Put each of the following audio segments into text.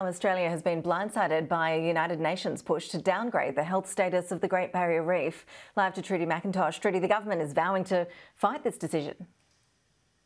Australia has been blindsided by a United Nations push to downgrade the health status of the Great Barrier Reef. Live to Trudy McIntosh. Trudy, the government is vowing to fight this decision.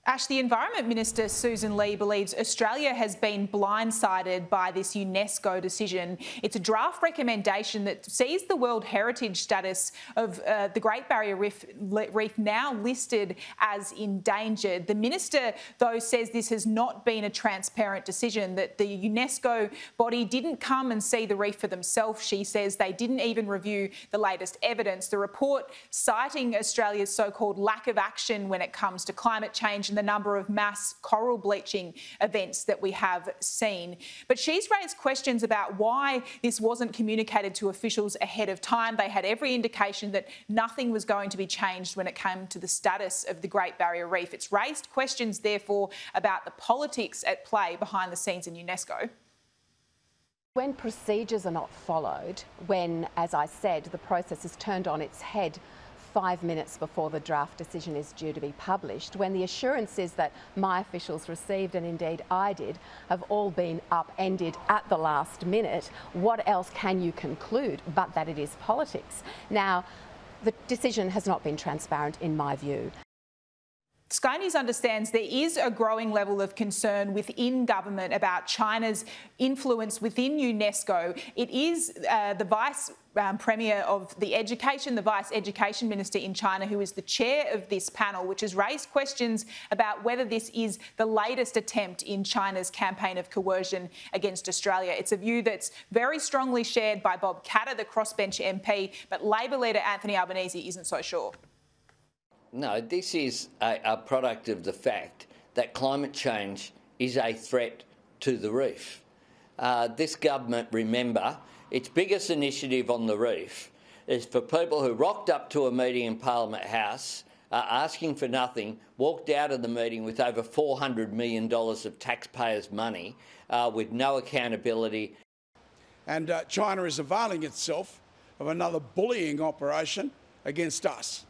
Ash, the Environment Minister Susan Lee believes Australia has been blindsided by this UNESCO decision. It's a draft recommendation that sees the World Heritage status of uh, the Great Barrier Reef, Reef now listed as endangered. The Minister, though, says this has not been a transparent decision, that the UNESCO body didn't come and see the reef for themselves. She says they didn't even review the latest evidence. The report citing Australia's so called lack of action when it comes to climate change mentioned the number of mass coral bleaching events that we have seen. But she's raised questions about why this wasn't communicated to officials ahead of time. They had every indication that nothing was going to be changed when it came to the status of the Great Barrier Reef. It's raised questions, therefore, about the politics at play behind the scenes in UNESCO. When procedures are not followed, when, as I said, the process is turned on its head five minutes before the draft decision is due to be published when the assurances that my officials received and indeed I did have all been upended at the last minute, what else can you conclude but that it is politics? Now, the decision has not been transparent in my view. Sky News understands there is a growing level of concern within government about China's influence within UNESCO. It is uh, the vice um, Premier of the Education, the Vice Education Minister in China, who is the chair of this panel, which has raised questions about whether this is the latest attempt in China's campaign of coercion against Australia. It's a view that's very strongly shared by Bob Catter, the crossbench MP, but Labor leader Anthony Albanese isn't so sure. No, this is a, a product of the fact that climate change is a threat to the reef. Uh, this government, remember, its biggest initiative on the reef is for people who rocked up to a meeting in Parliament House uh, asking for nothing, walked out of the meeting with over $400 million of taxpayers' money uh, with no accountability. And uh, China is availing itself of another bullying operation against us.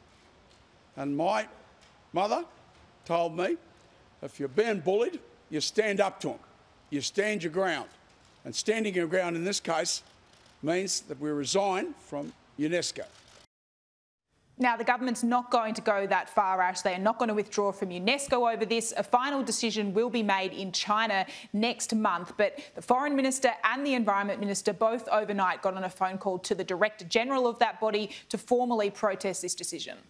And my mother told me if you're being bullied, you stand up to them, you stand your ground. And standing your ground in this case means that we resign from UNESCO. Now, the government's not going to go that far, Ash. They are not going to withdraw from UNESCO over this. A final decision will be made in China next month. But the Foreign Minister and the Environment Minister both overnight got on a phone call to the Director General of that body to formally protest this decision.